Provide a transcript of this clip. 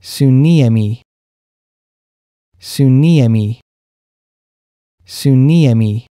Suniemi. Suniemi. Suniemi.